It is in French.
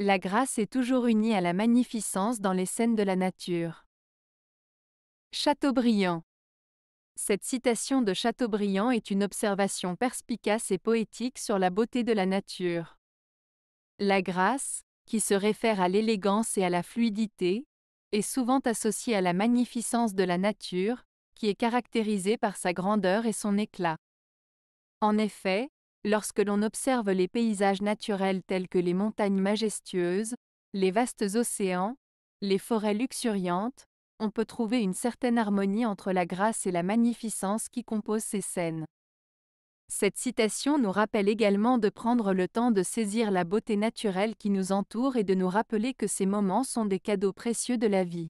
La grâce est toujours unie à la magnificence dans les scènes de la nature. Chateaubriand Cette citation de Chateaubriand est une observation perspicace et poétique sur la beauté de la nature. La grâce, qui se réfère à l'élégance et à la fluidité, est souvent associée à la magnificence de la nature, qui est caractérisée par sa grandeur et son éclat. En effet, Lorsque l'on observe les paysages naturels tels que les montagnes majestueuses, les vastes océans, les forêts luxuriantes, on peut trouver une certaine harmonie entre la grâce et la magnificence qui composent ces scènes. Cette citation nous rappelle également de prendre le temps de saisir la beauté naturelle qui nous entoure et de nous rappeler que ces moments sont des cadeaux précieux de la vie.